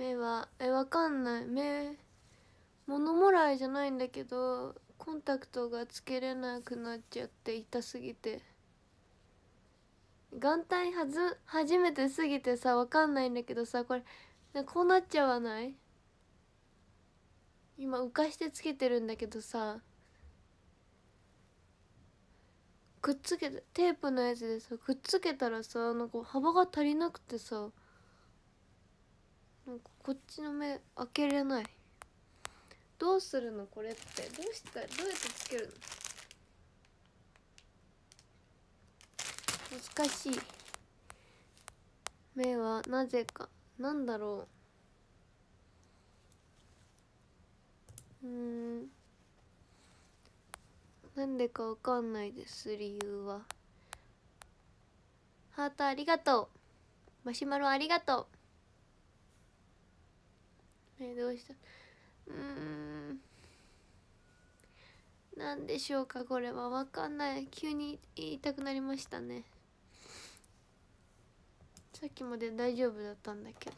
目はえわかんない目物もらいじゃないんだけどコンタクトがつけれなくなっちゃって痛すぎて眼帯はず初めてすぎてさわかんないんだけどさこれこうなっちゃわない今浮かしてつけてるんだけどさくっつけてテープのやつでさくっつけたらさなんか幅が足りなくてさこっちの目開けれないどうするのこれってどうしたどうやってつけるの難しい目はなぜかなんだろううんなんでかわかんないです理由はハートありがとうマシュマロありがとうえどうしたうん何でしょうかこれは分かんない急に言いたくなりましたねさっきまで大丈夫だったんだけど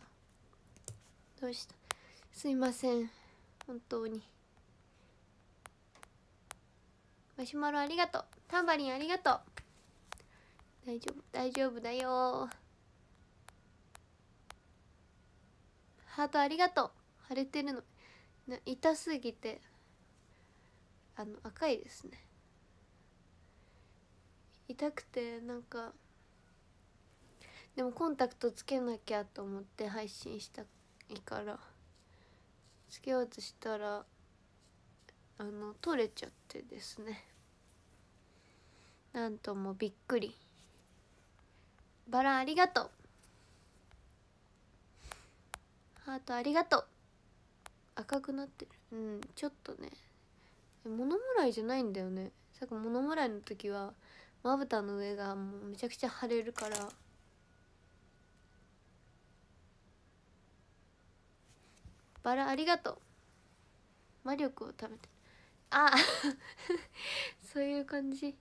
どうしたすいません本当にマシュマロありがとうタンバリンありがとう大丈夫大丈夫だよハートありがとう腫れてるの、痛すぎてあの赤いですね痛くてなんかでもコンタクトつけなきゃと思って配信したいからつけようとしたらあの取れちゃってですねなんともびっくりバラありがとうハートありがとう赤くなってるうんちょっとね物もらいじゃないんだよねさっき物もらいの時はまぶたの上がもうめちゃくちゃ腫れるからバラありがとう魔力を食べてあ そういう感じ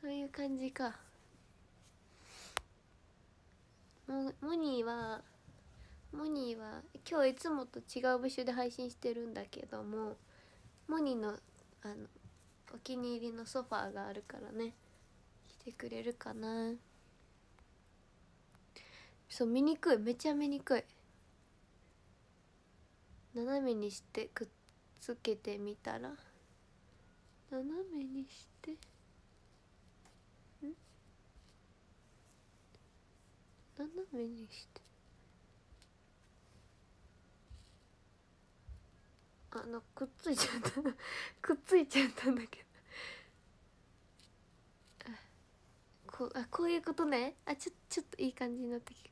そういう感じかモニーはモニーは今日いつもと違う部署で配信してるんだけどもモニーのあのお気に入りのソファーがあるからね来てくれるかなそう見にくいめちゃ見にくい斜めにしてくっつけてみたら斜めにしてん斜めにしてあのくっついちゃった くっついちゃったんだけどこあこういうことねあちょちょっといい感じになってきた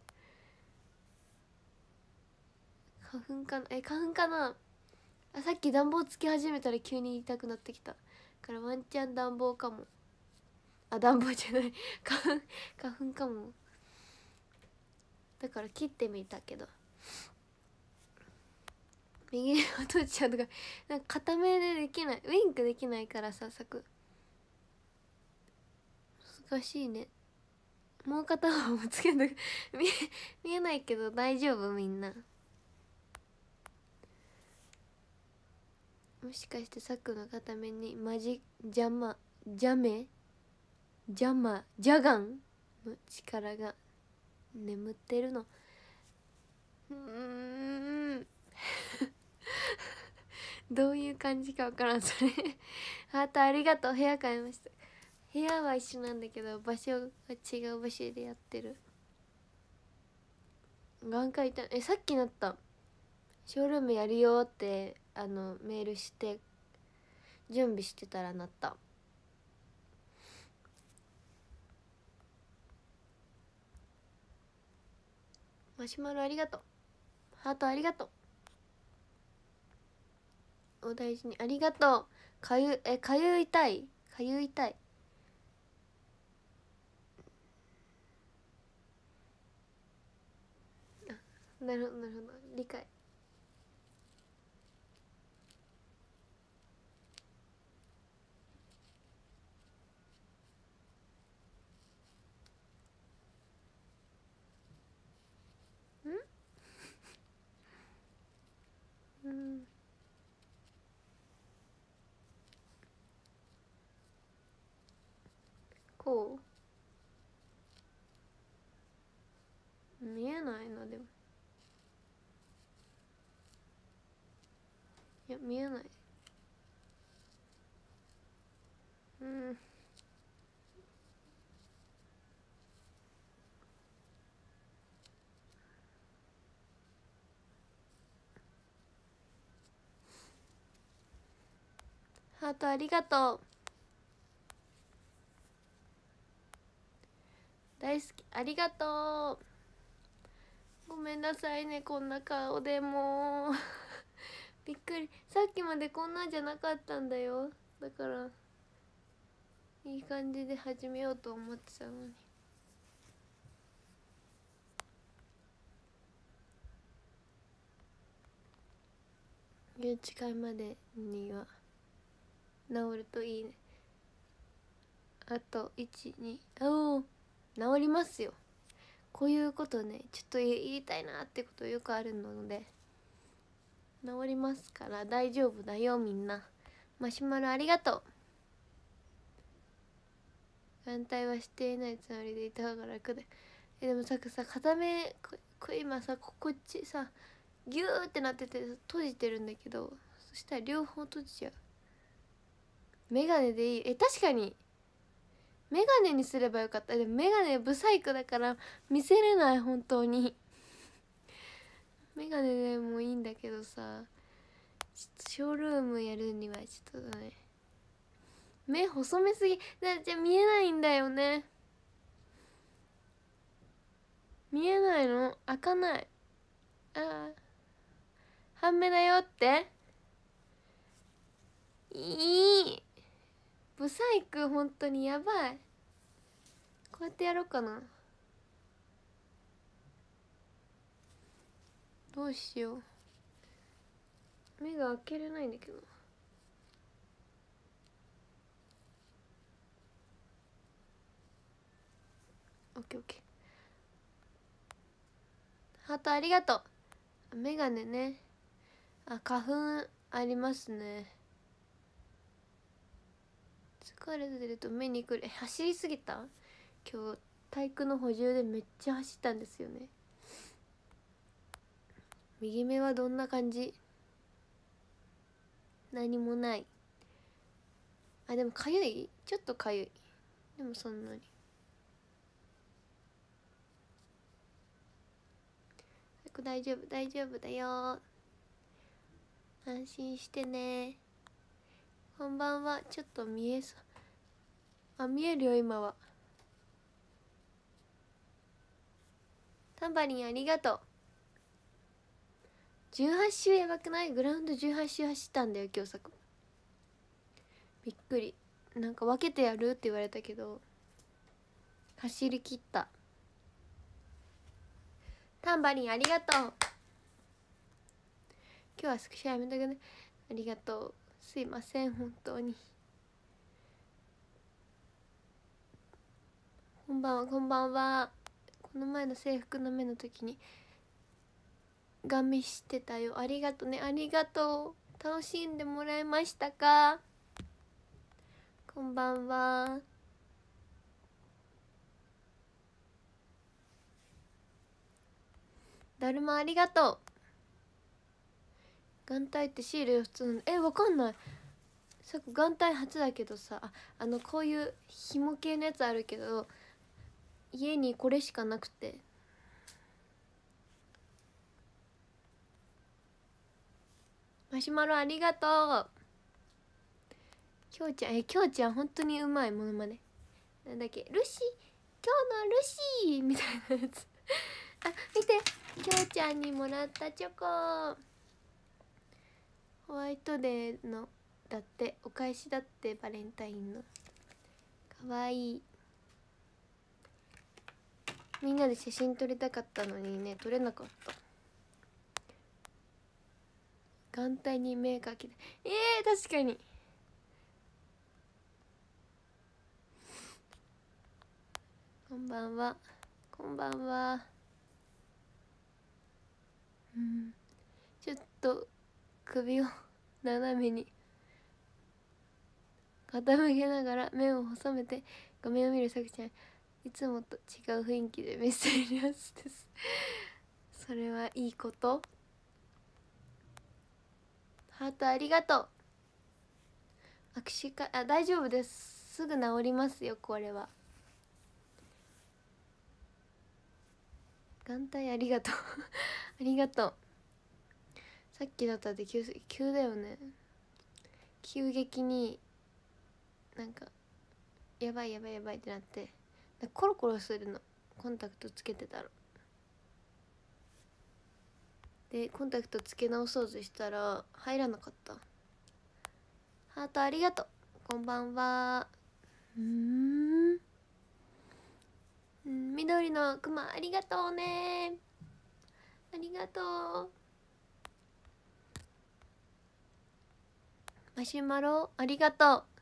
花粉かなえ花粉かなあさっき暖房つき始めたら急に痛くなってきたからワンチャン暖房かもあ暖房じゃない花粉花粉かもだから切ってみたけど右目を閉じちゃうとかなんか片目でできないウインクできないからさ作難しいねもう片方もつけと 見見えないけど大丈夫みんなもしかしてさくの片目にマジ邪魔邪魔邪魔邪眼の力が眠ってるのうん どういう感じかわからんそれハートありがとう部屋変えました部屋は一緒なんだけど場所は違う場所でやってる眼科痛た。えさっきなったショールームやるよってあのメールして準備してたらなったマシュマロありがとうハートありがとうお大事にありがとうかゆえかゆいたいかゆいたいなるほどなるほど理解ん うんこう見えないなでもいや見えないうんハートありがとう大好きありがとうごめんなさいねこんな顔でも びっくりさっきまでこんなんじゃなかったんだよだからいい感じで始めようと思ってたのにゆう会までには治るといいねあと12おお治りますよこういうことねちょっと言いたいなってことよくあるので治りますから大丈夫だよみんなマシュマロありがとう眼帯はしていないつもりでいた方が楽でえでもささ片目こ今さここっちさギューってなってて閉じてるんだけどそしたら両方閉じちゃう眼鏡でいいえ確かにメガネにすればよかったでもメガネブサイクだから見せれない本当にメガネでもいいんだけどさショールームやるにはちょっとだね目細めすぎだじゃ見えないんだよね見えないの開かないああ半目だよっていいブサイク本当にやばいこうやってやろうかなどうしよう目が開けれないんだけどオッケーオッケーハートありがとう眼鏡ねあ花粉ありますね疲れてると目にくる走りすぎた今日体育の補充でめっちゃ走ったんですよね右目はどんな感じ何もないあでもかゆいちょっとかゆいでもそんなに大丈夫大丈夫だよ安心してねこんばんはちょっと見えそうあ見えるよ今はタンバリンありがとう18周やばくないグラウンド18周走ったんだよ今日作びっくりなんか分けてやるって言われたけど走り切ったタンバリンありがとう今日はスクショやめとくねありがとうすいません本当に。こんばんはこんばんはこの前の制服の目の時にガミしてたよありがとねありがとう楽しんでもらえましたかこんばんはだるまありがとう眼帯ってシール普通のえわかんないさっき眼帯初だけどさああのこういう紐系のやつあるけど家にこれしかなくてマシュマロありがとうきょうちゃんえきょうちゃん本当にうまいものまねなんだっけルシ今日のルシーみたいなやつ あ見てきょうちゃんにもらったチョコホワイトデーのだってお返しだってバレンタインのかわいいみんなで写真撮りたかったのにね撮れなかった眼帯に目かけてえー、確かにこんばんはこんばんはうんちょっと首を斜めに傾けながら目を細めて画面を見るさくちゃんいつもと違う雰囲気でメッセージですそれはいいことハートありがとう握手会あ大丈夫ですすぐ治りますよこれは眼帯ありがとう ありがとうさっきだったって急急だよね急激になんかやばいやばいやばいってなってでコロコロするのコンタクトつけてたらでコンタクトつけ直そうとしたら入らなかったハートありがとうこんばんはうん緑のクマありがとうねありがとうマシュマロありがとう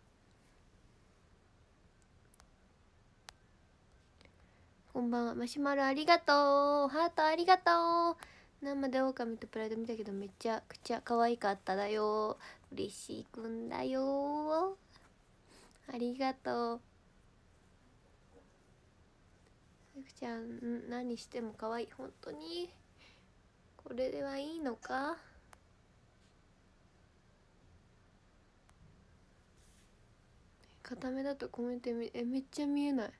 こんばんはマシュマロありがとうハートありがとう生で狼とプライド見たけどめっちゃくちゃ可愛かっただよ嬉しいくんだよありがとうゆくちゃん何しても可愛い本当にこれではいいのか固めだとコメントえめっちゃ見えない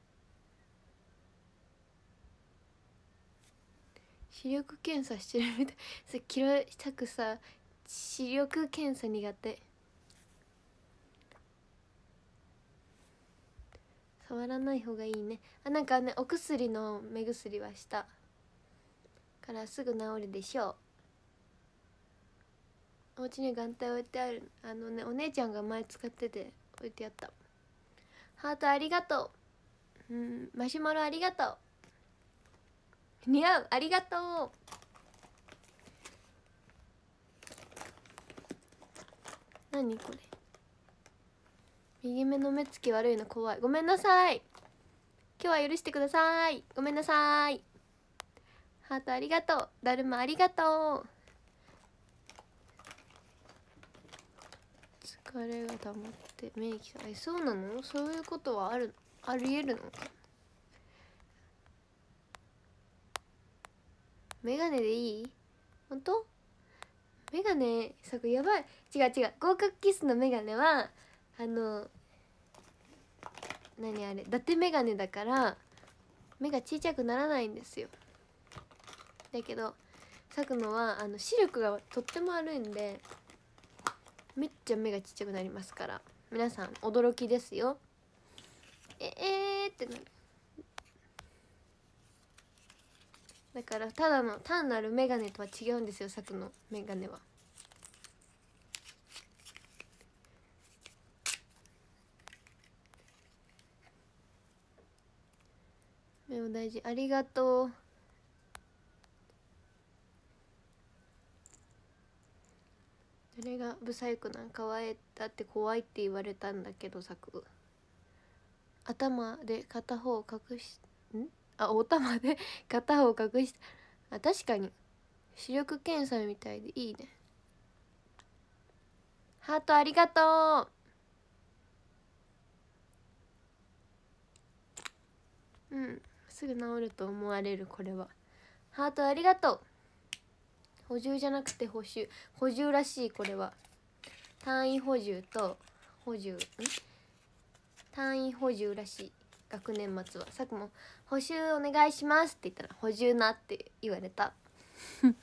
視力検査してるみたいそれ嫌いしたくさ視力検査苦手触らない方がいいねあなんかねお薬の目薬はしたからすぐ治るでしょうお家に眼帯置いてあるあのねお姉ちゃんが前使ってて置いてあったハートありがとううんマシュマロありがとう似合うありがとうなにこれ右目の目つき悪いの怖いごめんなさい今日は許してくださいごめんなさいハートありがとうだるまありがとう疲れが溜まって免疫あそうなのそういうことはあるありえるのメガネでいい本当メガネそこやばい違う違う合格キスのメガネはあの何あれ伊達メガネだから目がちっちゃくならないんですよだけど咲くのはあの視力がとっても悪いんでめっちゃ目がちっちゃくなりますから皆さん驚きですよええー、ってなるだからただの単なる眼鏡とは違うんですよさくの眼鏡は。目を大事ありがとう。それがブサイクなんかわえだって怖いって言われたんだけど作頭で片方隠しんあお玉で型 を隠したあ確かに視力検査みたいでいいねハートありがとううんすぐ治ると思われるこれはハートありがとう補充じゃなくて補修補充らしいこれは単位補充と補充ん単位補充らしい学年末はさっきも補修お願いします」って言ったら「補充な」って言われた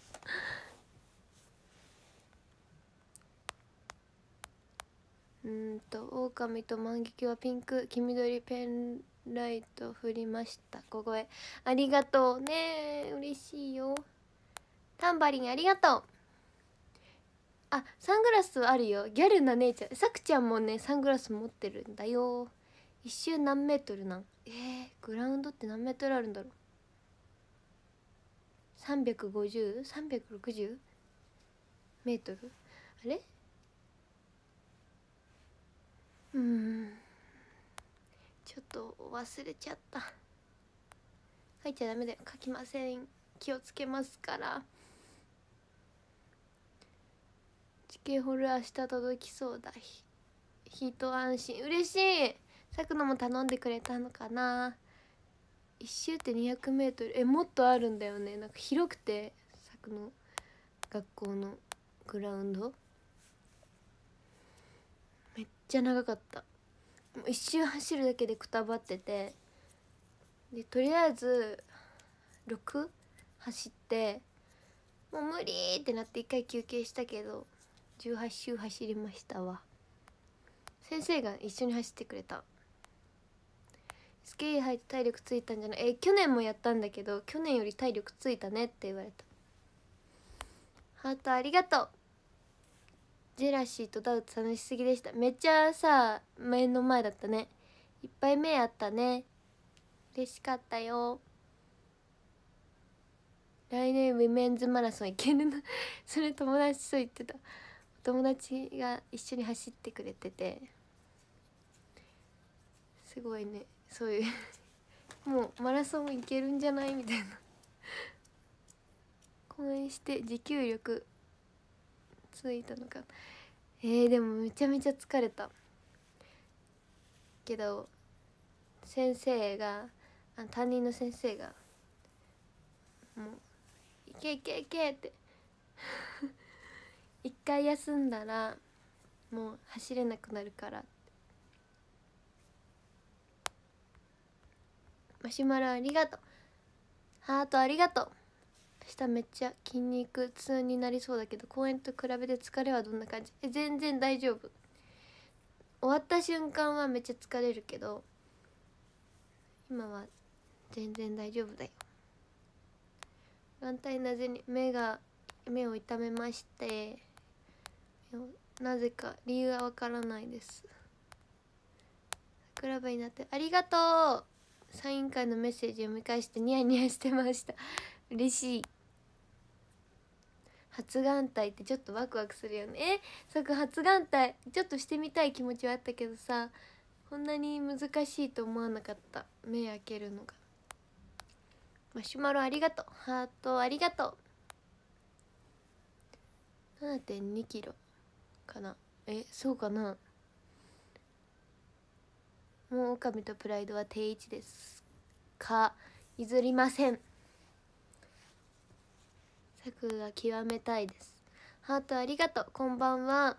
うんと「狼と万劇はピンク黄緑ペンライト振りました小声ありがとうね嬉しいよタンバリンありがとうあサングラスあるよギャルな姉ちゃんさくちゃんもねサングラス持ってるんだよ一周何メートルなんえー、グラウンドって何メートルあるんだろう 350?360 メートルあれうんちょっと忘れちゃった書いちゃダメだよ書きません気をつけますから地形ホール明日届きそうだひと安心嬉しい咲くのも頼んでくれたのかな1周って 200m えもっとあるんだよねなんか広くて咲くの学校のグラウンドめっちゃ長かったもう1周走るだけでくたばっててでとりあえず6走ってもう無理ってなって1回休憩したけど18周走りましたわ先生が一緒に走ってくれたスケール入って体力ついたんじゃないえ去年もやったんだけど去年より体力ついたねって言われたハートありがとうジェラシーとダウト楽しすぎでしためっちゃさ目の前だったねいっぱい目あったね嬉しかったよ来年ウィメンズマラソン行けるの それ友達と言ってた友達が一緒に走ってくれててすごいねそういう もうマラソンいけるんじゃないみたいな講演して持久力ついたのかえー、でもめちゃめちゃ疲れたけど先生があ担任の先生がもう「いけいけいけ」って 一回休んだらもう走れなくなるからってマシュマロありがとうハートありがとう下めっちゃ筋肉痛になりそうだけど公園と比べて疲れはどんな感じえ全然大丈夫終わった瞬間はめっちゃ疲れるけど今は全然大丈夫だよ眼帯なぜに目が目を痛めましてなぜか理由はわからないですラブになってありがとうサイン会のメッセージを見返してニヤニヤしてました嬉しい発願ん体ってちょっとワクワクするよねえそこ発願ん体ちょっとしてみたい気持ちはあったけどさこんなに難しいと思わなかった目開けるのがマシュマロありがとうハートありがとう7 2キロかなえそうかなもう狼とプライドは定位置ですか譲りません策が極めたいですハートありがとうこんばんは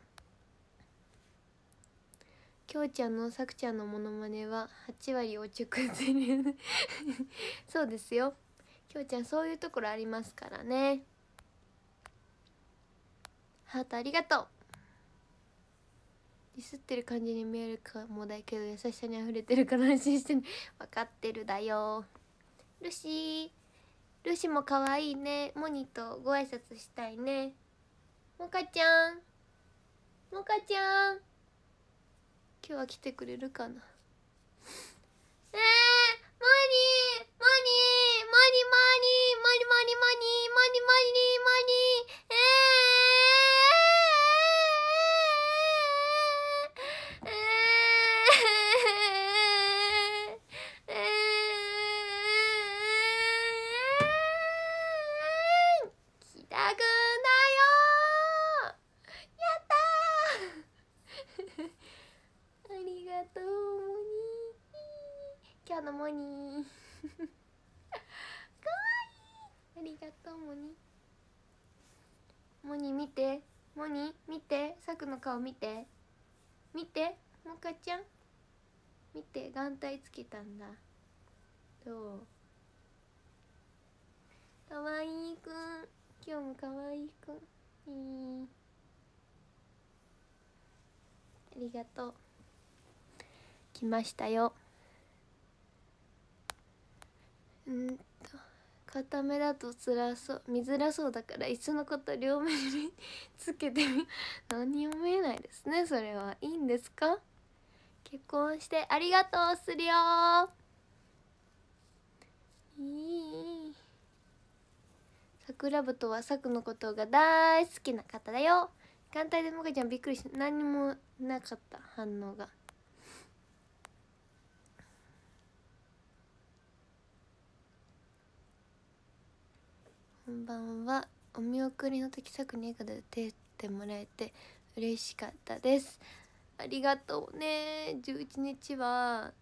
きょうちゃんのさくちゃんのモノマネは8割おちょくずる そうですよきょうちゃんそういうところありますからねハートありがとうディスってる感じに見えるかもだけど優しさに溢れてるから安心してね分かってるだよルシールシも可愛いねモニとご挨拶したいねモカちゃんモカちゃん今日は来てくれるかな えー、モニモニモニモニモニモニモニモニモニモニーモニーモニーモニーモニーモニーモニーモニーモニーモニーモニー顔見て見てもかちゃん見て眼帯つけたんだどうかわいいくん今日もかわいいくんありがとう来ましたよ固めだと辛そう見づらそうだからいっそのこと両目につけてみ 何も見えないですねそれはいいんですか結婚してありがとうするよいい桜部とはくのことが大好きな方だよ眼帯でもかちゃんびっくりした何もなかった反応が。こんばんはお見送りの時作に笑顔で手ってもらえて嬉しかったですありがとうね11日は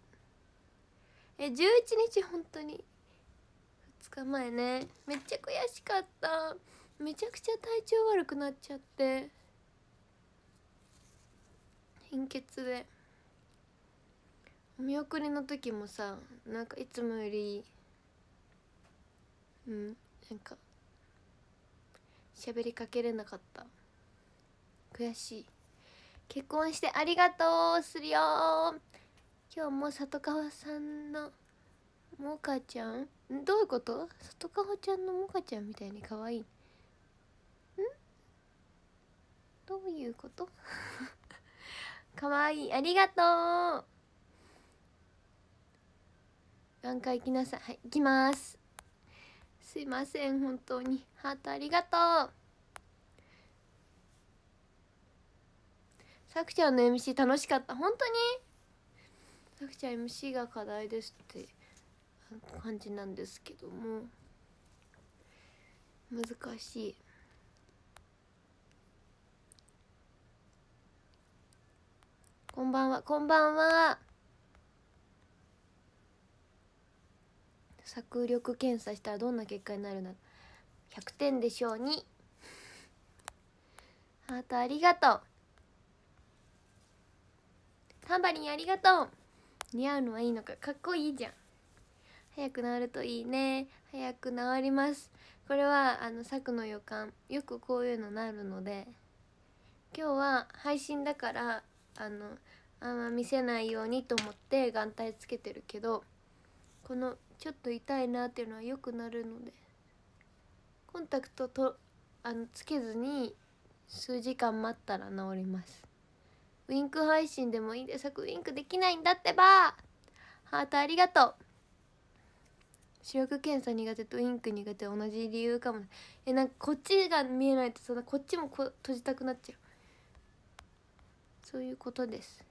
え11日本当に2日前ねめっちゃ悔しかっためちゃくちゃ体調悪くなっちゃって貧血でお見送りの時もさなんかいつもよりうんなんか喋りかけれなかった悔しい結婚してありがとうするよ今日も里川さんのもかちゃんどういうこと里川ちゃんのもかちゃんみたいに可愛いんどういうこと 可愛いありがとう眼科行きなさいはい行きますすいません本当にハートありがとうさくちゃんの MC 楽しかった本当にさくちゃん MC が課題ですって感じなんですけども難しいこんばんは、こんばんは。作力検査したらどんな結果になるな100点でしょうにハートありがとうタンバリンありがとう似合うのはいいのかかっこいいじゃん早く治るといいね早く治りますこれはあの策の予感よくこういうのなるので今日は配信だからあのあんま見せないようにと思って眼帯つけてるけどこのちょっと痛いなっていうのはよくなるのでコンタクトとあのつけずに数時間待ったら治りますウィンク配信でもいいですウィンクできないんだってばハートありがとう視力検査苦手とウィンク苦手同じ理由かもえなんかこっちが見えないとそんなこっちもこ閉じたくなっちゃうそういうことです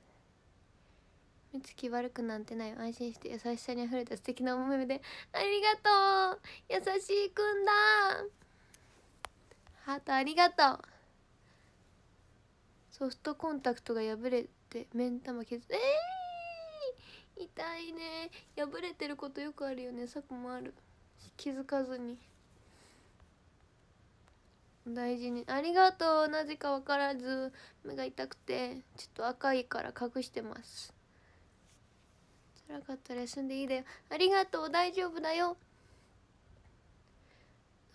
目つき悪くなんてない安心して優しさにあふれた素敵なお目でありがとう優しいくんだハートありがとうソフトコンタクトが破れて目ん玉削えー、痛いね破れてることよくあるよねサもある気づかずに大事にありがとうなぜかわからず目が痛くてちょっと赤いから隠してます辛かったら休んでいいだよありがとう大丈夫だよ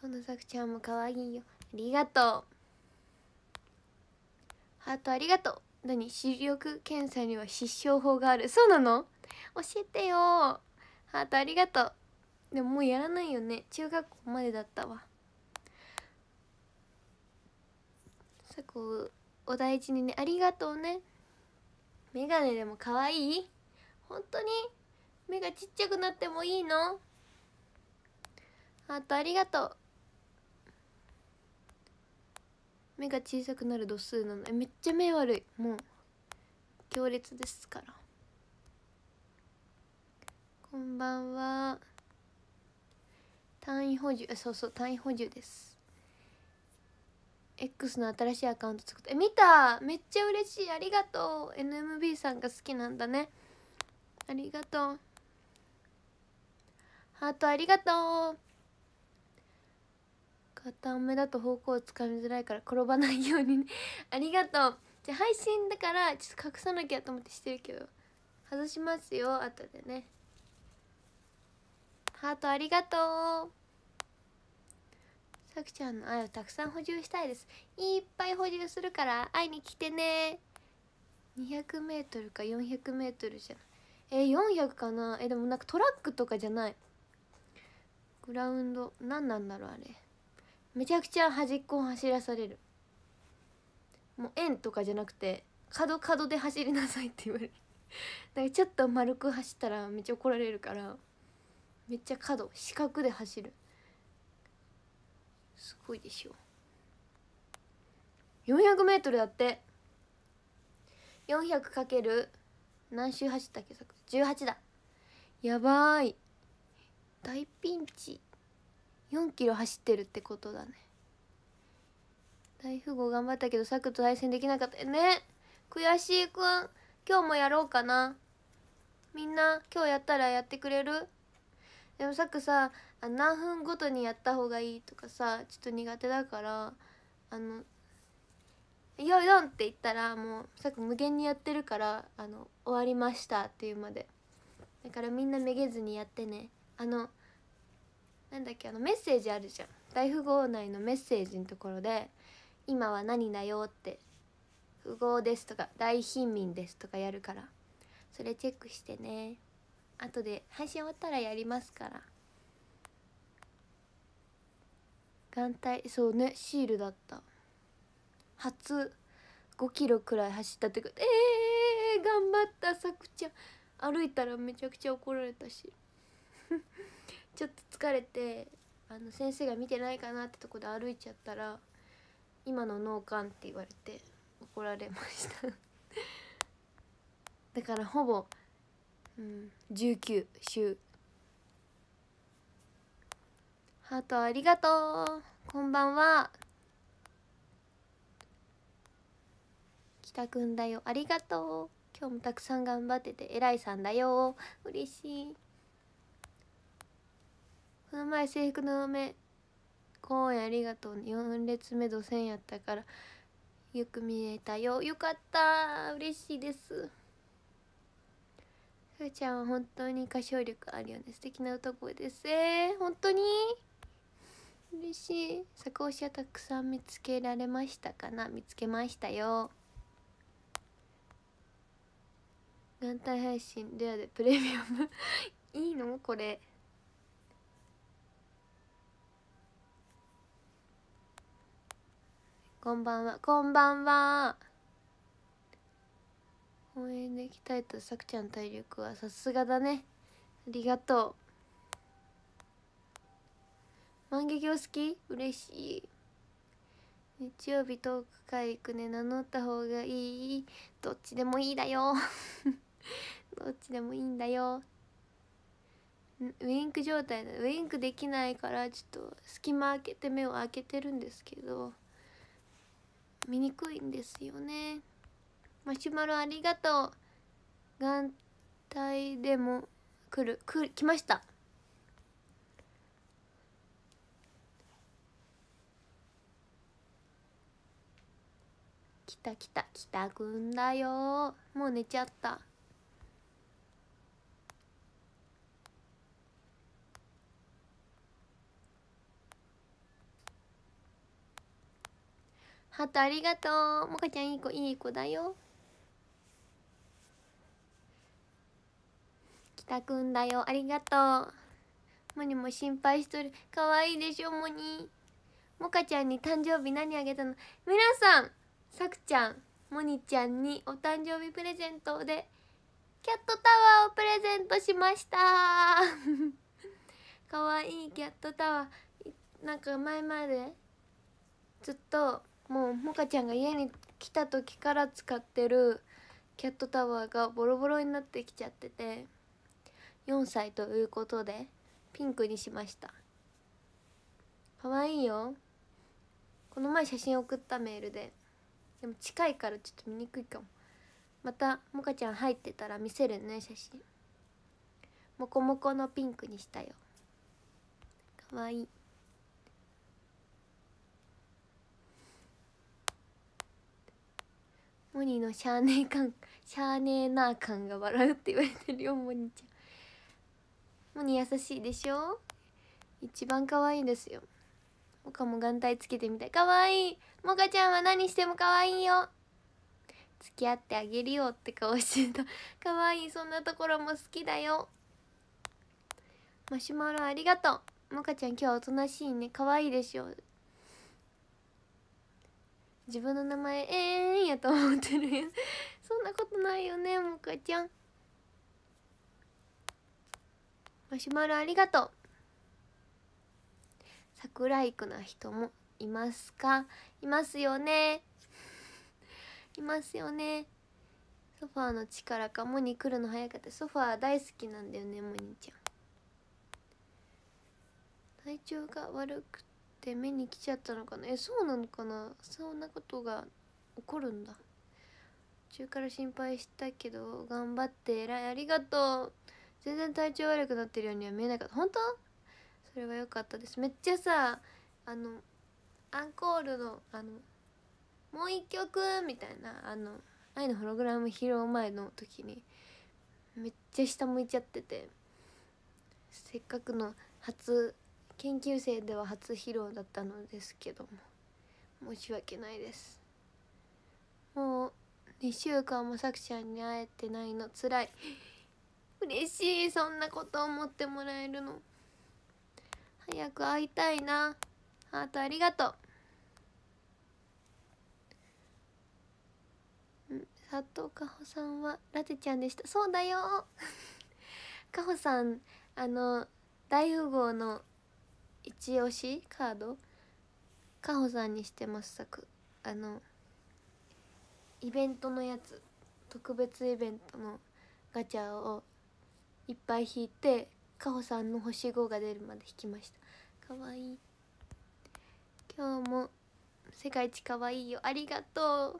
どのさくちゃんも可愛いよありがとうハートありがとう何視力検査には失笑法があるそうなの教えてよハートありがとうでももうやらないよね中学校までだったわさくお大事にねありがとうねメガネでも可愛い本当に目がちっちゃくなってもいいのあとありがとう目が小さくなる度数なのめっちゃ目悪いもう強烈ですからこんばんは単位補充そうそう単位補充です X の新しいアカウント作ってえ見ためっちゃ嬉しいありがとう NMB さんが好きなんだねありがとうハートありがとう片目だと方向をつかみづらいから転ばないようにね ありがとうじゃあ配信だからちょっと隠さなきゃと思ってしてるけど外しますよ後でねハートありがとうさくちゃんの愛をたくさん補充したいですいっぱい補充するから会いに来てね 200m か 400m じゃんえー、400かなえー、でもなんかトラックとかじゃないグラウンド何なんだろうあれめちゃくちゃ端っこを走らされるもう円とかじゃなくて角角で走りなさいって言われるだ からちょっと丸く走ったらめっちゃ怒られるからめっちゃ角四角で走るすごいでしょ 400m だって 400× 何周走ったっけさ18だやばい大ピンチ4キロ走ってるってことだね大富豪頑張ったけどサクと対戦できなかったね悔しいくん今日もやろうかなみんな今日やったらやってくれるでもさくさ何分ごとにやった方がいいとかさちょっと苦手だからあの「よいどん!」って言ったらもうさっき無限にやってるからあの終わりましたっていうまでだからみんなめげずにやってねあのなんだっけあのメッセージあるじゃん大富豪内のメッセージのところで「今は何だよ」って「富豪です」とか「大貧民です」とかやるからそれチェックしてね後で配信終わったらやりますから眼帯そうねシールだった。初5キロくらい走ったってことええー、頑張ったさくちゃん歩いたらめちゃくちゃ怒られたし ちょっと疲れてあの先生が見てないかなってとこで歩いちゃったら「今の脳幹」って言われて怒られました だからほぼ、うん、19週ハートありがとうこんばんはたくんだよありがとう今日もたくさん頑張ってて偉いさんだよ嬉しいこの前制服の嫁公演ありがとう4列目土線やったからよく見えたよよかった嬉しいですふーちゃんは本当に歌唱力あるよね素敵な歌声ですえー、本当に嬉しい作詞はたくさん見つけられましたかな見つけましたよ眼帯配信レアでプレミアム いいのこれこんばんはこんばんは応援で鍛えたさくちゃん体力はさすがだねありがとう万華鏡好き嬉しい日曜日トーク会行くね名乗った方がいいどっちでもいいだよ どっちでもいいんだよウインク状態でウインクできないからちょっと隙間開けて目を開けてるんですけど見にくいんですよねマシュマロありがとう眼帯でも来る来る来ました来た来た来たくんだよもう寝ちゃったハートありがとうもかちゃんいい子いい子だよ北くんだよありがとうもにも心配しとるかわいいでしょもにもかちゃんに誕生日何あげたの皆さんさくちゃんもにちゃんにお誕生日プレゼントでキャットタワーをプレゼントしました かわいいキャットタワーなんか前までずっともうモかちゃんが家に来た時から使ってるキャットタワーがボロボロになってきちゃってて4歳ということでピンクにしましたかわいいよこの前写真送ったメールででも近いからちょっと見にくいかもまたもかちゃん入ってたら見せるね写真もこもこのピンクにしたよかわいいモニーのシャーネー感シャーネーなー感が笑うって言われてるよモニちゃんモニ優しいでしょ一番可愛いですよモカも眼帯つけてみたい可愛いモカちゃんは何しても可愛いよ付き合ってあげるよって顔してた可愛いそんなところも好きだよマシュマロありがとうモカちゃん今日はおとなしいね可愛いでしょ自分の名前えーんやと思ってるやんそんなことないよねもかちゃんマシュマロありがとう桜井くな人もいますかいますよねいますよねソファーの力かモニ来るの早かったソファー大好きなんだよねモニちゃん体調が悪くて目に来ちゃったのかなえそうなのかなそんなことが起こるんだ中から心配したけど頑張って偉いありがとう全然体調悪くなってるようには見えなかった本当それは良かったですめっちゃさあのアンコールのあのもう一曲みたいなあの愛のホログラム披露前の時にめっちゃ下向いちゃっててせっかくの初研究生では初披露だったのですけども申し訳ないですもう2週間もさくちゃんに会えてないのつらい嬉しいそんなこと思ってもらえるの早く会いたいなハートありがとう佐藤かほさんはラテちゃんでしたそうだよかほさんあの大富豪の一押しカードかほさんにしてます作あのイベントのやつ特別イベントのガチャをいっぱい引いてかほさんの星5が出るまで引きましたかわいい今日も世界一かわいいよありがとう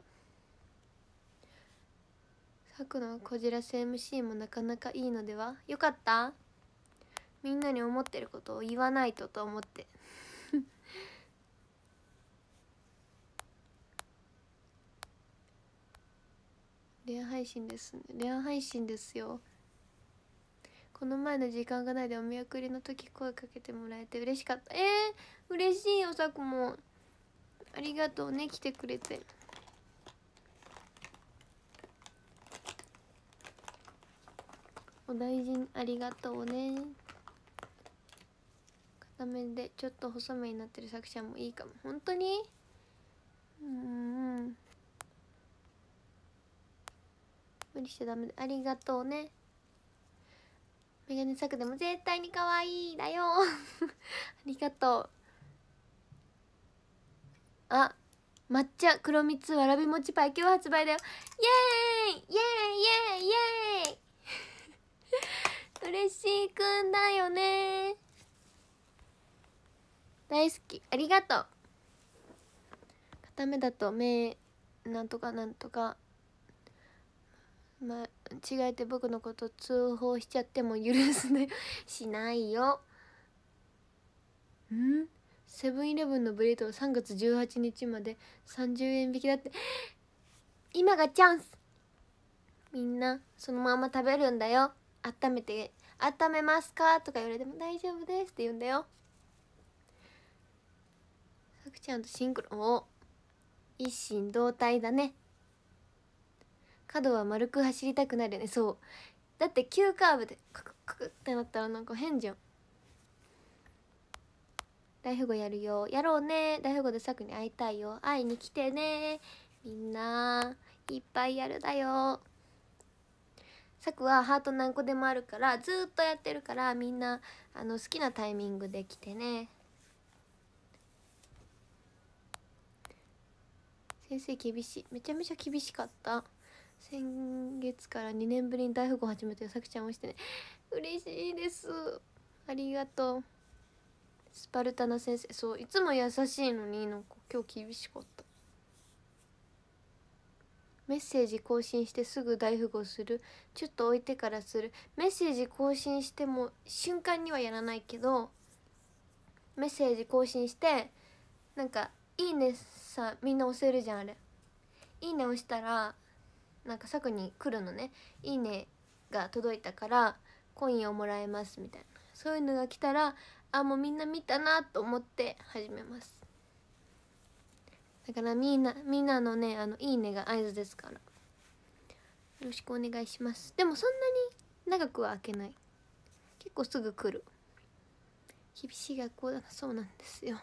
さくのこじらせ MC もなかなかいいのではよかったみんなに思ってることを言わないとと思ってレア 配信ですねレア配信ですよこの前の時間がないでお見送りの時声かけてもらえて嬉しかったえー、嬉しいよさくもありがとうね来てくれてお大事にありがとうね画面でちょっと細めになってる作者もいいかも本当にうん無理しちゃダメありがとうねメガネ作でも絶対に可愛いだよ ありがとうあ抹茶黒蜜わらび餅パイ今日発売だよイエーイイエーイイエーイイエーイ 嬉しいくんだよね大好きありがとう片目だと目なんとかなんとか間違えて僕のこと通報しちゃっても許すね しないよんセブンイレブンのブリトド3月18日まで30円引きだって 今がチャンスみんなそのまま食べるんだよ温めて温めますかとか言われても大丈夫ですって言うんだよくちゃんとシンクロお一心同体だね角は丸く走りたくなるよねそうだって急カーブでカククってなったらなんか変じゃん大富豪やるよやろうね大富豪でさくに会いたいよ会いに来てねみんないっぱいやるだよさくはハート何個でもあるからずっとやってるからみんなあの好きなタイミングで来てね先生厳しいめちゃめちゃ厳しかった先月から2年ぶりに大富豪始めてさくちゃんをしてね嬉しいですありがとうスパルタな先生そういつも優しいのになんか今日厳しかったメッセージ更新してすぐ大富豪するちょっと置いてからするメッセージ更新しても瞬間にはやらないけどメッセージ更新してなんかいいねさみんな押せるじゃんあれいいね押したらなんかさくに来るのねいいねが届いたからコインをもらえますみたいなそういうのが来たらあもうみんな見たなと思って始めますだからみんなみんなのねあのいいねが合図ですからよろしくお願いしますでもそんなに長くは開けない結構すぐ来る厳しい学校だなそうなんですよ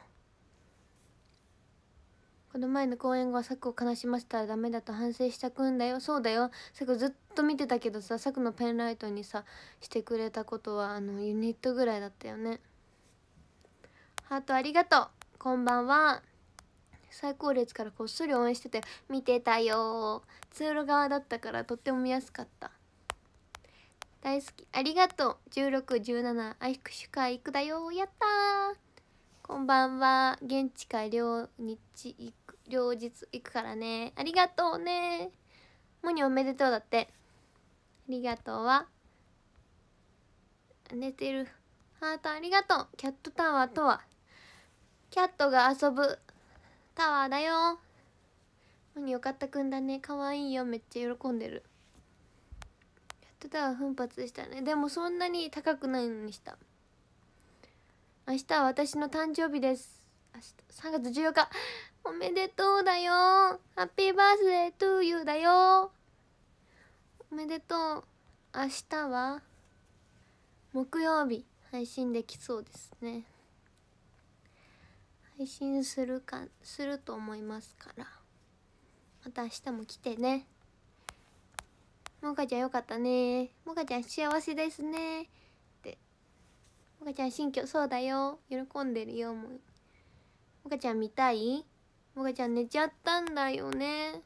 この前の公演後はサクを悲しませたらダメだと反省したくんだよそうだよサクずっと見てたけどさサクのペンライトにさしてくれたことはあのユニットぐらいだったよねハートありがとうこんばんは最高列からこっそり応援してて見てたよ通路側だったからとっても見やすかった大好きありがとう1617愛ュ会行くだよやったこんばんは現地か両日行両日行くからねありがとうねモニおめでとうだってありがとうは寝てるハートありがとうキャットタワーとはキャットが遊ぶタワーだよモニよかったくんだねかわいいよめっちゃ喜んでるキャットタワー奮発したねでもそんなに高くないのにした明日は私の誕生日です明日3月14日おめでとうだよハッピーバースデートゥーユーだよおめでとう明日は木曜日配信できそうですね配信するかすると思いますからまた明日も来てねもかちゃんよかったねもかちゃん幸せですねってもかちゃん新居そうだよ喜んでるよもうもかちゃん見たいもがちゃん寝ちゃったんだよね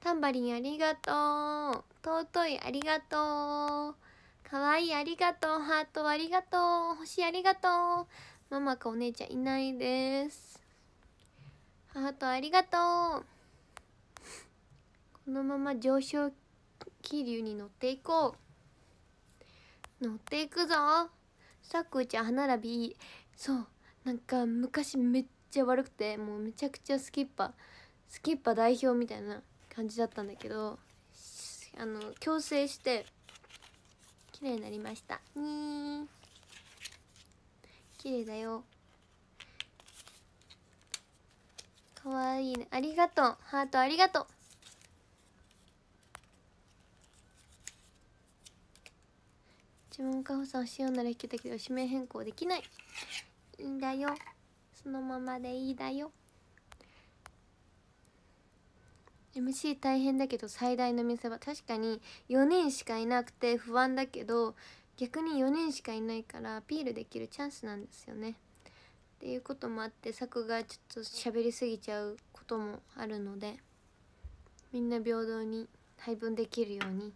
タンバリンありがとう尊いありがとうかわいいありがとうハートありがとう星ありがとうママかお姉ちゃんいないですハートありがとうこのまま上昇気流に乗っていこう乗っていくぞさくちゃん歯並びいいそうなんか昔めっちゃ悪くてもうめちゃくちゃスキッパスキッパ代表みたいな感じだったんだけどあの矯正して綺麗になりましたにー綺麗だよかわいいねありがとうハートありがとう自分かほさんしようなら引けたけど指名変更できないいいんだよそのままでいいだよ MC 大変だけど最大の見せ場確かに4人しかいなくて不安だけど逆に4人しかいないからアピールできるチャンスなんですよねっていうこともあって作がちょっと喋りすぎちゃうこともあるのでみんな平等に配分できるように、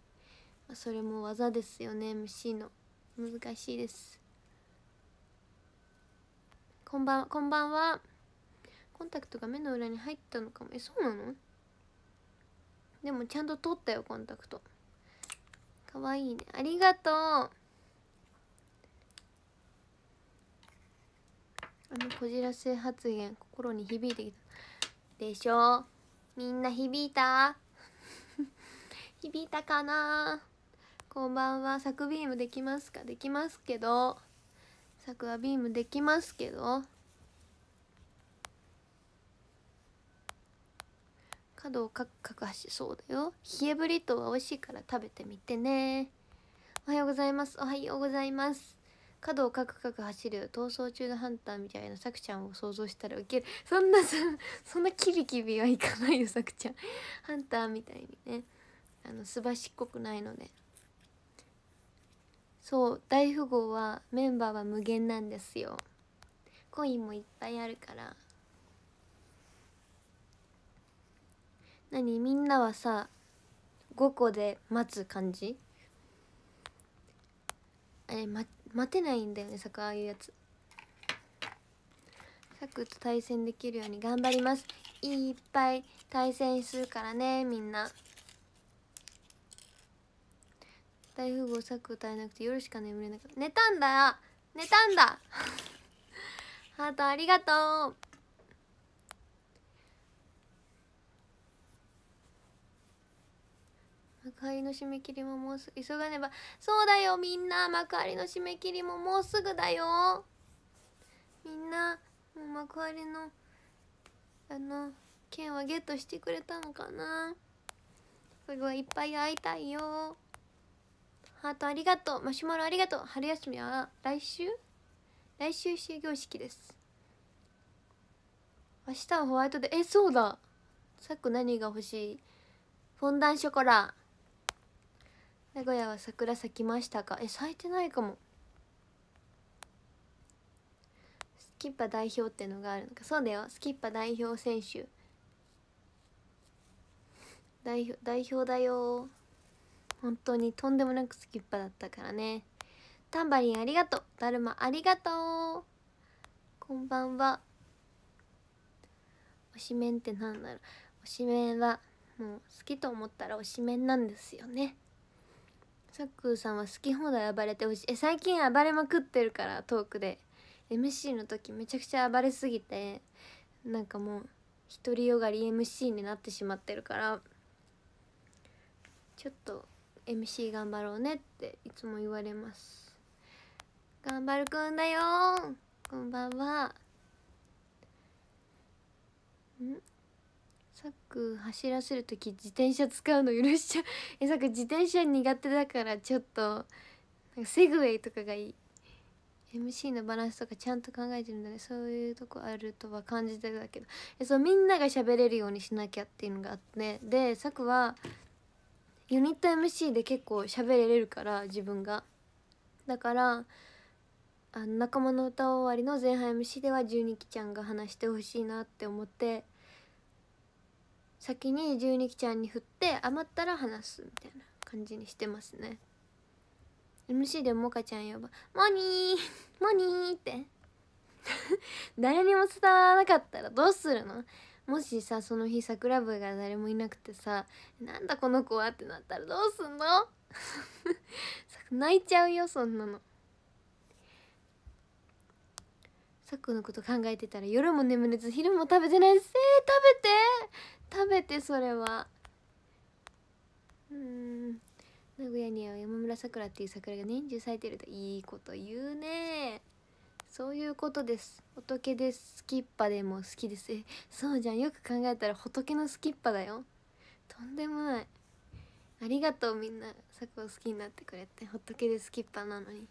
まあ、それも技ですよね MC の難しいですこんばんこんばんはコンタクトが目の裏に入ったのかもえそうなのでもちゃんと取ったよコンタクトかわいいねありがとうあのこじらせ発言心に響いてきたでしょみんな響いた 響いたかなこんばんは作ビームできますかできますけどはビームできますけど角をカクカク走そうだよ冷えブリトーは美味しいから食べてみてねおはようございますおはようございます角をカクカク走る逃走中のハンターみたいなさくちゃんを想像したらウケるそんなそんなキビキビはいかないよさくちゃんハンターみたいにねあのすばしっこくないので。そう大富豪はメンバーは無限なんですよコインもいっぱいあるから何みんなはさ5個で待つ感じあれ、ま、待てないんだよねさああいうやつさくと対戦できるように頑張りますいっぱい対戦するからねみんな大富豪作歌えなくて夜しか眠れなかった寝たんだ寝たんだ ハートありがとう幕張の締め切りももうすぐ急がねばそうだよみんな幕張の締め切りももうすぐだよみんなもう幕張のあの券はゲットしてくれたのかなすごいいっぱい会いたいよハートありがとうマシュマロありがとう春休みは来週来週終業式です明日はホワイトでえそうださっく何が欲しいフォンダンショコラ名古屋は桜咲きましたかえ咲いてないかもスキッパ代表ってのがあるのかそうだよスキッパ代表選手代表代表だよ本当にとんでもなくスキッパだったからねタンバリンありがとうだるまありがとうこんばんは推しメンって何だろう推しメンはもう好きと思ったら推しメンなんですよねさっくーさんは好き放題暴れてほしいえ最近暴れまくってるからトークで MC の時めちゃくちゃ暴れすぎてなんかもう独りよがり MC になってしまってるからちょっと MC 頑張ろうねっていつも言われます頑張るくんだよこんばんはんさっく走らせる時自転車使うの許しちゃう えさっく自転車苦手だからちょっとなんかセグウェイとかがいい MC のバランスとかちゃんと考えてるんだねそういうとこあるとは感じてたけどえそうみんなが喋れるようにしなきゃっていうのがあってでさくはユニット MC で結構喋れるから自分がだからあの仲間の歌終わりの前半 MC では十二期ちゃんが話してほしいなって思って先に十二期ちゃんに振って余ったら話すみたいな感じにしてますね MC でもかちゃん呼ば「モニーモニー」って 誰にも伝わらなかったらどうするのもしさその日桜部が誰もいなくてさ「なんだこの子は」ってなったらどうすんの 泣いちゃうよそんなの。さっくのこと考えてたら夜も眠れず昼も食べてないですえー、食べて食べてそれはうん名古屋には山村桜っていう桜が年中咲いてるといいこと言うねそういうことです仏ですスキッパでも好きですえそうじゃんよく考えたら仏のスキッパだよとんでもないありがとうみんなサコを好きになってくれて仏でスキッパなのに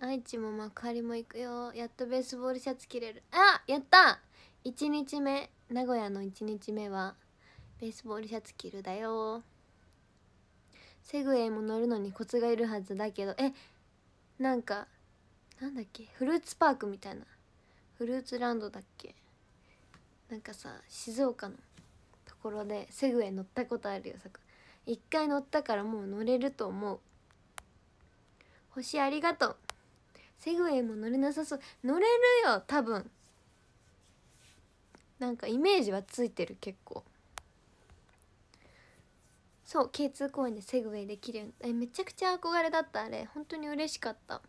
愛知も幕張も行くよやっとベースボールシャツ着れるあやった1日目名古屋の1日目はベースボールシャツ着るだよセグウェイも乗るのにコツがいるはずだけどえなんかなんだっけフルーツパークみたいなフルーツランドだっけなんかさ静岡のところでセグウェイ乗ったことあるよさく一回乗ったからもう乗れると思う星ありがとうセグウェイも乗れなさそう乗れるよ多分なんかイメージはついてる結構そう K2 公園でセグウェイできるえめちゃくちゃ憧れだったあれ本当に嬉しかった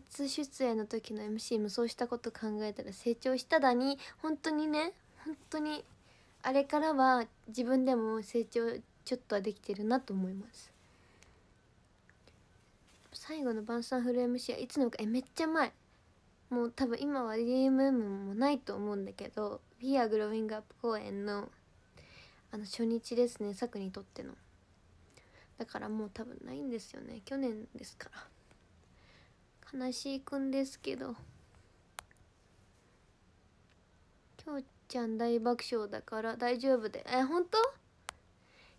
初出演の時の MC もそうしたこと考えたら成長しただに本当にね本当にあれからは自分でも成長ちょっとはできてるなと思います最後の晩餐フル MC はいつのかえめっちゃ前もう多分今は DMM もないと思うんだけど「We are growing up」公演のあの初日ですね作にとってのだからもう多分ないんですよね去年ですから悲しいくんですけどきょうちゃん大爆笑だから大丈夫でえ本当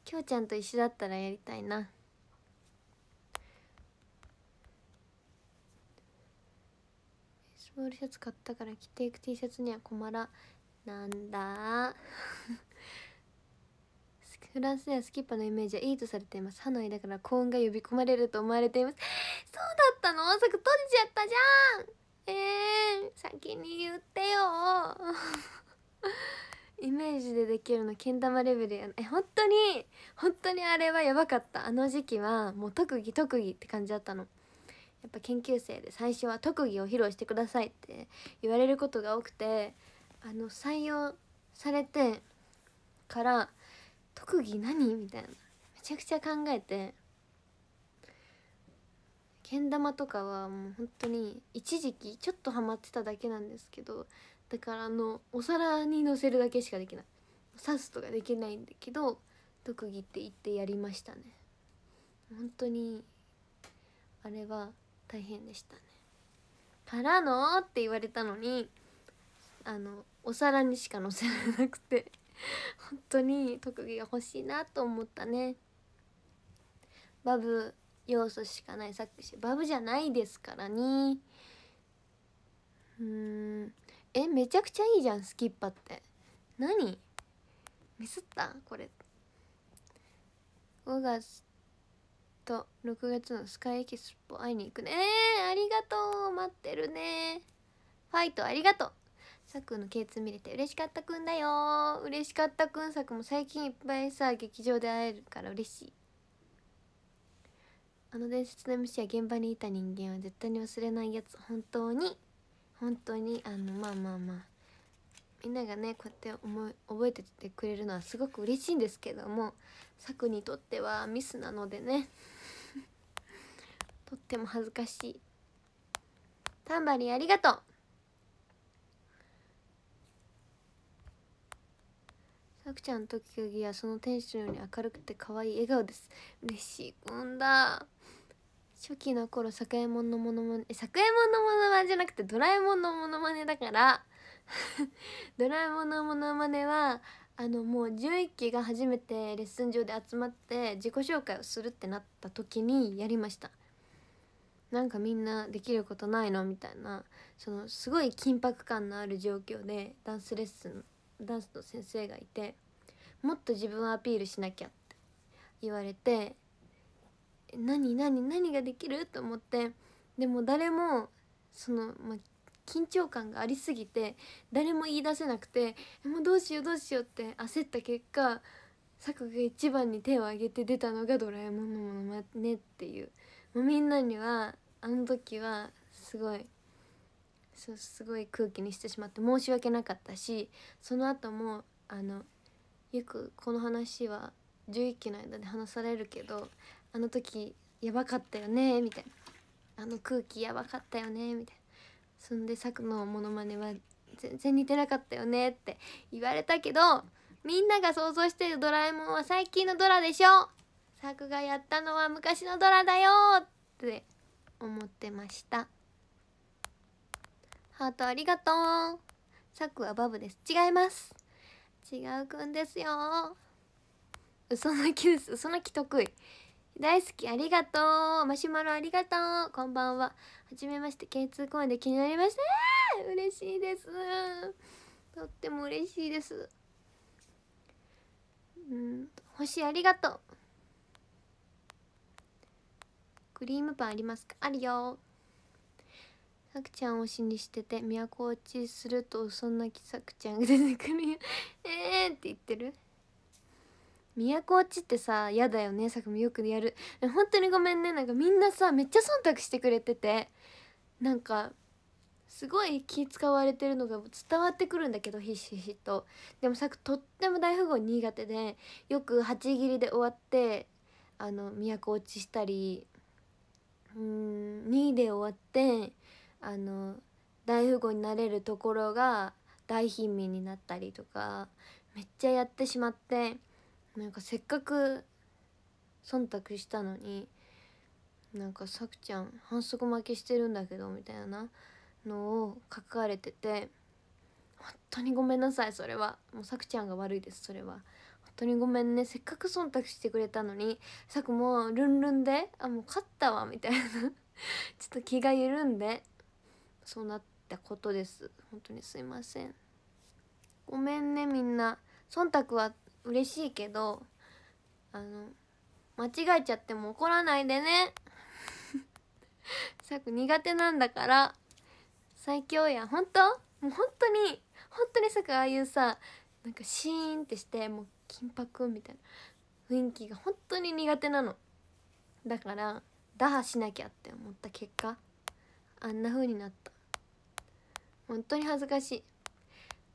きょうちゃんと一緒だったらやりたいなベースボールシャツ買ったから着ていく T シャツには困らなんだフランスではスキッパのイメージはいいとされていますハノイだから幸運が呼び込まれると思われていますそうだったのそ飛閉じちゃったじゃんえー、先に言ってよ イメージでできるのけん玉レベルやえ本当に本当にあれはやばかったあの時期はもう特技特技って感じだったのやっぱ研究生で最初は特技を披露してくださいって言われることが多くてあの採用されてから特技何みたいなめちゃくちゃ考えてけん玉とかはもう本当に一時期ちょっとハマってただけなんですけどだからあのお皿にのせるだけしかできない刺すとかできないんだけど特技って言ってやりましたね本当にあれは大変でしたねからのって言われたのにあのお皿にしかのせられなくて 本当に特技が欲しいなと思ったねバブ要素しかない作詞バブじゃないですからにうんえめちゃくちゃいいじゃんスキッパって何ミスったこれ5月と6月のスカイエキスポ会いに行くねえー、ありがとう待ってるねファイトありがとうさくんのーツ見れて嬉しかったくんだよ嬉しかったくんさくも最近いっぱいさ劇場で会えるから嬉しいあの伝説の MC は現場にいた人間は絶対に忘れないやつ本当に本当にあのまあまあまあみんながねこうやって思い覚えててくれるのはすごく嬉しいんですけどもさくにとってはミスなのでね とっても恥ずかしいタンバリンありがとうさくちゃんときぎはその天使のように明るくて可愛い笑顔です嬉しいこんだ初期の頃作右衛門のモノマネ作右衛門のモノマネじゃなくてドラえもんのモノマネだから ドラえもんのモノマネはあのもう11期が初めてレッスン場で集まって自己紹介をするってなった時にやりましたなんかみんなできることないのみたいなそのすごい緊迫感のある状況でダンスレッスンダンスの先生がいてもっと自分をアピールしなきゃって言われて何何何ができると思ってでも誰もその、まあ、緊張感がありすぎて誰も言い出せなくてもうどうしようどうしようって焦った結果作が一番に手を挙げて出たのが「ドラえもんのものまね」っていうもうみんなにはあの時はすごいそうすごい空気にしてしまって申し訳なかったしその後もあのよくこの話は11期の間で話されるけどあの時やばかったよねみたいなあの空気やばかったよねみたいなそんで作のモノマネは全然似てなかったよねって言われたけどみんなが想像してるドラえもんは最近のドラでしょ作がやったのは昔のドラだよって思ってました。ハートありがとうサクはバブです違います違うくんですよ嘘泣きです嘘泣き得意大好きありがとうマシュマロありがとうこんばんははじめまして K2 公演で気になりました嬉しいですとっても嬉しいですうん星ありがとうクリームパンありますかあるよさくちゃん推しにしてて都落ちするとそんなきさくちゃんが出てくるよ えーって言ってる都落ちってさ嫌だよねさくもよくやる本当にごめんねなんかみんなさめっちゃ忖度してくれててなんかすごい気使われてるのが伝わってくるんだけどひしひしとでもさくとっても大富豪苦手でよく8切りで終わってあの都落ちしたりうん2位で終わってあの大富豪になれるところが大貧民になったりとかめっちゃやってしまってなんかせっかく忖度したのになんか「さくちゃん反則負けしてるんだけど」みたいなのを書かれてて本当にごめんなさいそれはもうさくちゃんが悪いですそれは。本当にごめんねせっかく忖度してくれたのにさくもルンルンであもう勝ったわみたいな ちょっと気が緩んでそうなったことです本当にすいませんごめんねみんな忖度は嬉しいけどあの間違えちゃっても怒らないでねさく 苦手なんだから最強や本当もう本当に本当にさくああいうさなんかシーンってしてもう緊迫みたいな雰囲気が本当に苦手なのだから打破しなきゃって思った結果あんな風になった本当に恥ずかしい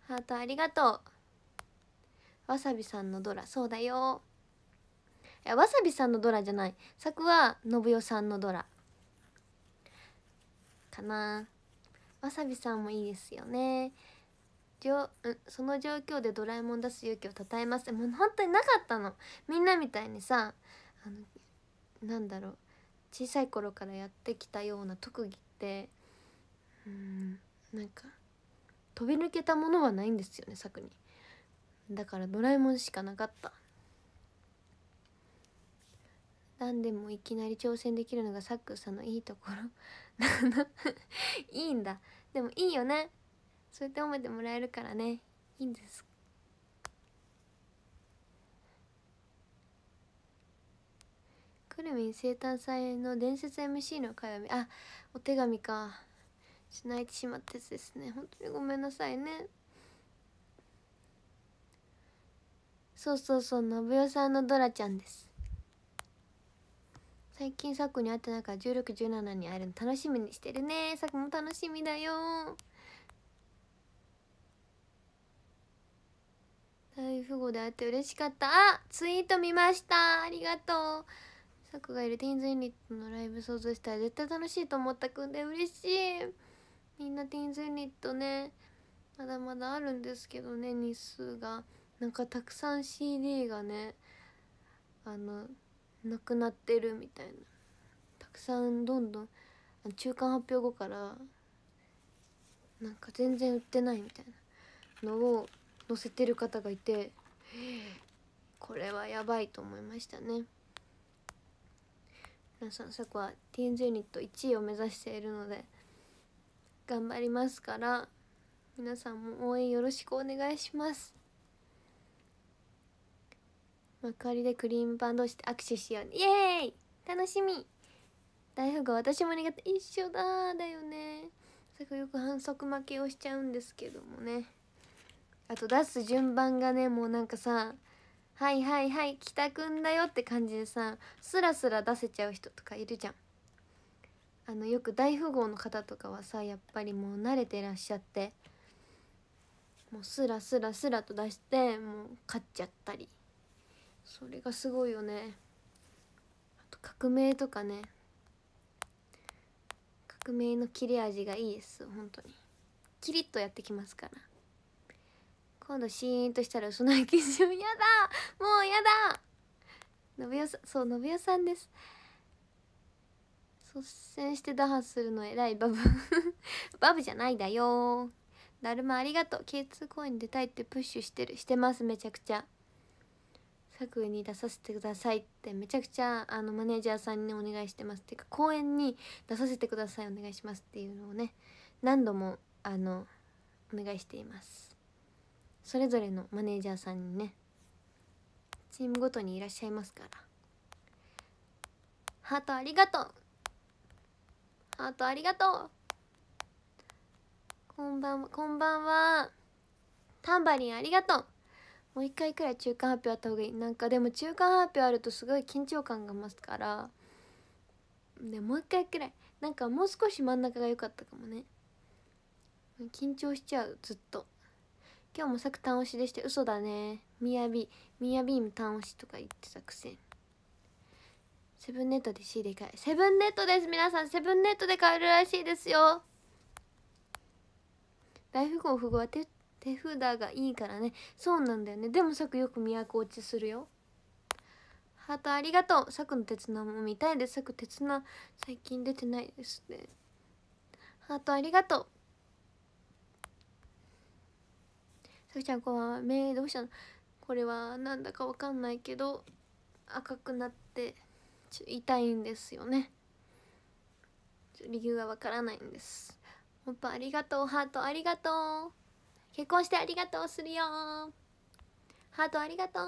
ハートありがとうわさびさんのドラそうだよいやわさびさんのドラじゃない作は信代さんのドラかなわさびさんもいいですよねじょ、うん、その状況でドラえもん出す勇気をたたえますもう本当になかったのみんなみたいにさあのなんだろう小さい頃からやってきたような特技ってうんなんか飛び抜けたものはないんですよね作にだからドラえもんしかなかった何でもいきなり挑戦できるのがサックさんのいいところ いいんだでもいいよねそうやって思ってもらえるからねいいんですくるみん生誕祭の伝説 MC の火曜日あお手紙かしないてしまったやつですね本当にごめんなさいねそうそうそう信代さんのドラちゃんです最近さっくに会ってないから1617に会えるの楽しみにしてるねさっくも楽しみだよ大富豪で会って嬉しかったあツイート見ましたありがとうさくがいるティーンズユニットのライブ想像したら絶対楽しいと思ったくんで嬉しいみんなティーンズユニットねまだまだあるんですけどね日数がなんかたくさん CD がねあのなくなってるみたいなたくさんどんどん中間発表後からなんか全然売ってないみたいなのを載せてる方がいてこれはやばいと思いましたね皆さん昨はティーンズユニット1位を目指しているので頑張りますから皆さんも応援よろしくお願いします幕張でクリームパン同士で握手しようイエーイ楽しみ大富豪私も苦手一緒だだよねそこよく反則負けをしちゃうんですけどもねあと出す順番がねもうなんかさ「はいはいはい北くんだよ」って感じでさスラスラ出せちゃう人とかいるじゃんあのよく大富豪の方とかはさやっぱりもう慣れてらっしゃってもうスラスラスラと出してもう勝っちゃったりそれがすごいよねあと革命とかね革命の切れ味がいいです本当にキリッとやってきますから今度シーンとしたら嘘泣きしようやだもうやだ信代さんそう信代さんです率先して打破するの偉いバブ バブじゃないだよだるまありがとう K2 公演出たいってプッシュしてるしてますめちゃくちゃ作に出させてくださいってめちゃくちゃあのマネージャーさんにお願いしてますっていうか公演に出させてくださいお願いしますっていうのをね何度もあのお願いしていますそれぞれのマネージャーさんにねチームごとにいらっしゃいますからハートありがとうハートありがとうこんばんこんばんはタンバリンありがとうもう一回くらい中間発表あった方がいいなんかでも中間発表あるとすごい緊張感が増すからでもう一回くらいなんかもう少し真ん中が良かったかもね緊張しちゃうずっと今日も作単押しでして嘘だねみやびみやびーむ単押しとか言ってたくせにセブンネットで C で買えセブンネットです皆さんセブンネットで買えるらしいですよ大富豪富豪は手手札がいいからねそうなんだよねでもくよく都落ちするよハートありがとうくの鉄菜も見たいですさく鉄菜最近出てないですねハートありがとうさくちゃんこんばんは目どうしたのこれはなんだかわかんないけど赤くなってちょ痛いんですよね理由がわからないんですほんとありがとうハートありがとう結婚してありがとうするよハートありがと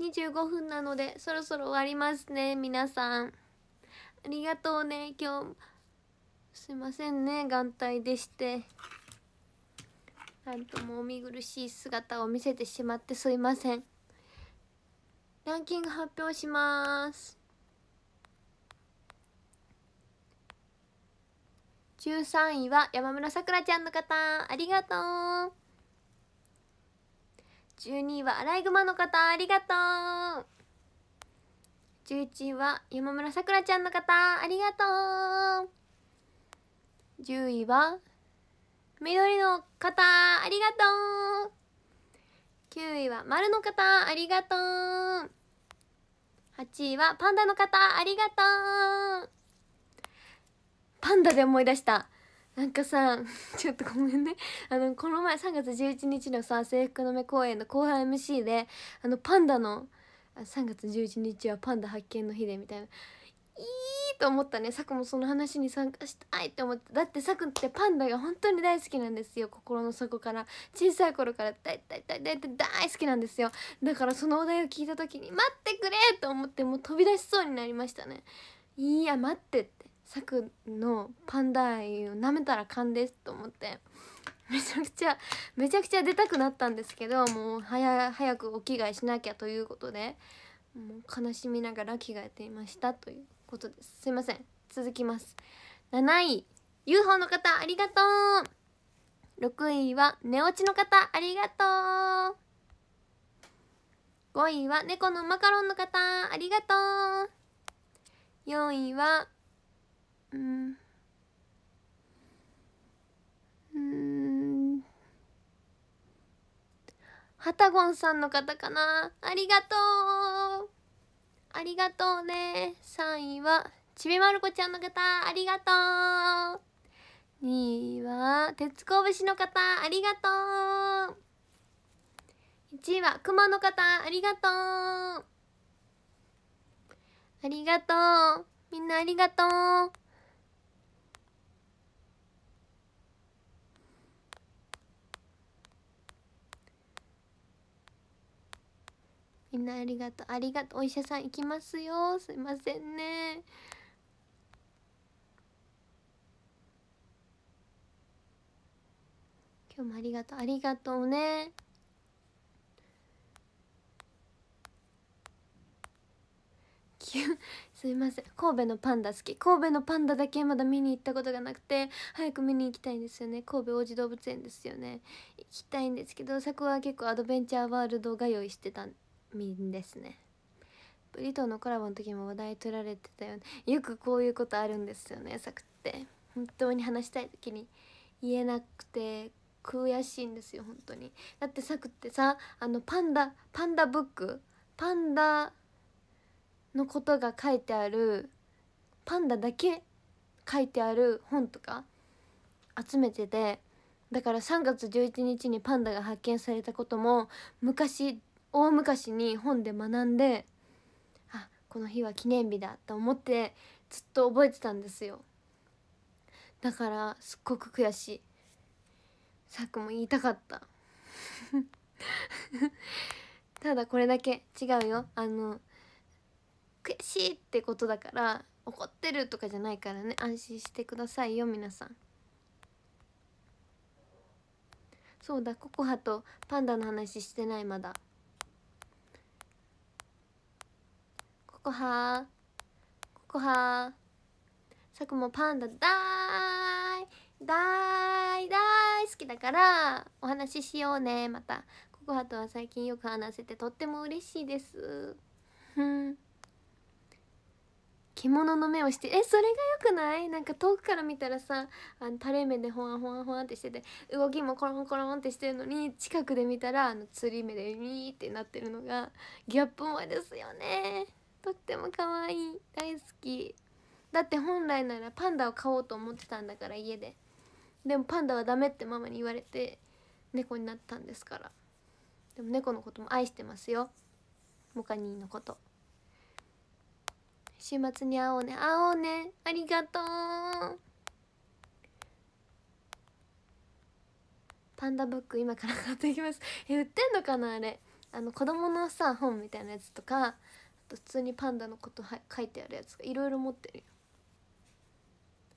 う25分なのでそろそろ終わりますね皆さんありがとうね今日すいませんね眼帯でしてなんともお見苦しい姿を見せてしまってすいませんランキング発表します13位は山村さくらちゃんの方ありがとう12位はアライグマの方ありがとう11位は山村さくらちゃんの方ありがとう10位は緑の方ありがとう9位は丸の方ありがとう8位はパンダの方ありがとうパンダで思い出したなんかさ ちょっとごめんねあのこの前3月11日のさ制服の目公演の後半 MC であのパンダの3月11日はパンダ発見の日でみたいなと思ったねさくもその話に参加したいって思ってだってさくってパンダが本当に大好きなんですよ心の底から小さい頃から大大大大大大好きなんですよだからそのお題を聞いた時に「待ってくれ!」と思ってもう飛び出しそうになりましたねいや待ってってさのパンダ愛を舐めたら勘ですと思ってめちゃくちゃめちゃくちゃ出たくなったんですけどもう早早くお着替えしなきゃということでもう悲しみながら着替えていましたという。ことですすいません続きます7位 UFO の方ありがとう6位は寝落ちの方ありがとう5位は猫のマカロンの方ありがとう4位はうんうんハタゴンさんの方かなありがとうありがとうね3位はちびまる子ちゃんの方ありがとう2位は鉄甲節の方ありがとう1位は熊の方ありがとうありがとうみんなありがとうみんなありがとうありがとうお医者さん行きますよすいませんね今日もありがとうありがとうねすいません神戸のパンダ好き神戸のパンダだけまだ見に行ったことがなくて早く見に行きたいんですよね神戸王子動物園ですよね行きたいんですけどそこは結構アドベンチャーワールドが用意してたんみんですねブリトーのコラボの時も話題取られてたよねよくこういうことあるんですよね作って本当に話したい時に言えなくて悔しいんですよ本当にだって作ってさあのパンダパンダブックパンダのことが書いてあるパンダだけ書いてある本とか集めててだから3月11日にパンダが発見されたことも昔大昔に本で学んであこの日は記念日だと思ってずっと覚えてたんですよだからすっごく悔しいさっくも言いたかった ただこれだけ違うよあの悔しいってことだから怒ってるとかじゃないからね安心してくださいよ皆さんそうだココハとパンダの話してないまだココハココハさくもパンダ大大大好きだからお話ししようねまたココハとは最近よく話せてとっても嬉しいですふん獣の目をしてえそれがよくないなんか遠くから見たらさあの垂れ目でほわんほわんほわんってしてて動きもコロンコロンってしてるのに近くで見たらあの釣り目でミーってなってるのがギャップ萌えですよねとっても可愛い大好きだって本来ならパンダを飼おうと思ってたんだから家ででもパンダはダメってママに言われて猫になったんですからでも猫のことも愛してますよモカニーのこと週末に会おうね会おうねありがとうパンダブック今から買ってきますえ売ってんのかなあれあの子供のさ本みたいなやつとかと普通にパンダのことは書いてあるやつがいろいろ持ってるよ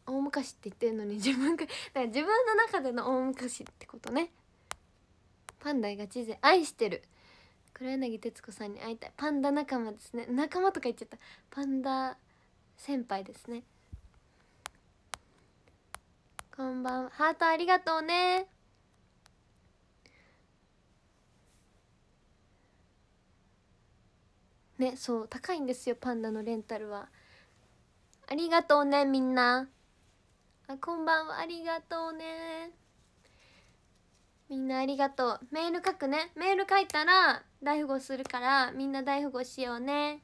大昔って言ってんのに 自分が自分の中での大昔ってことねパンダが知事愛してる黒柳徹子さんに会いたいパンダ仲間ですね仲間とか言っちゃったパンダ先輩ですねこんばんはハートありがとうねねそう高いんですよパンダのレンタルはありがとうねみんなあこんばんはありがとうねみんなありがとうメール書くねメール書いたら大富豪するからみんな大富豪しようね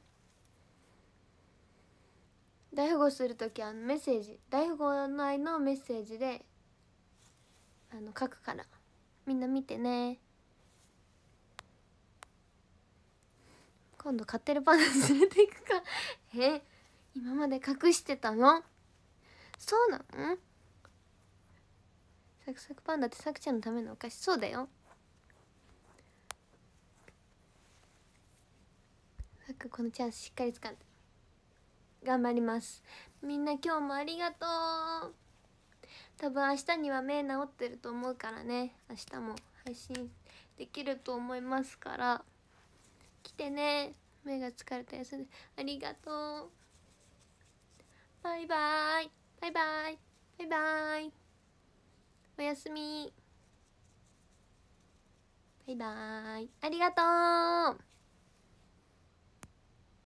大富豪する時はメッセージ大富豪内のメッセージであの書くからみんな見てね今度買ってるパンダ連れていくか え今まで隠してたのそうなのサクサクパンダってさくちゃんのためのお菓子そうだよさくこのチャンスしっかり掴んで頑張りますみんな今日もありがとう多分明日には目治ってると思うからね明日も配信できると思いますから来てね目が疲れた休んでありがとうバイバイバイバイバイバイおやすみバイバイありがとう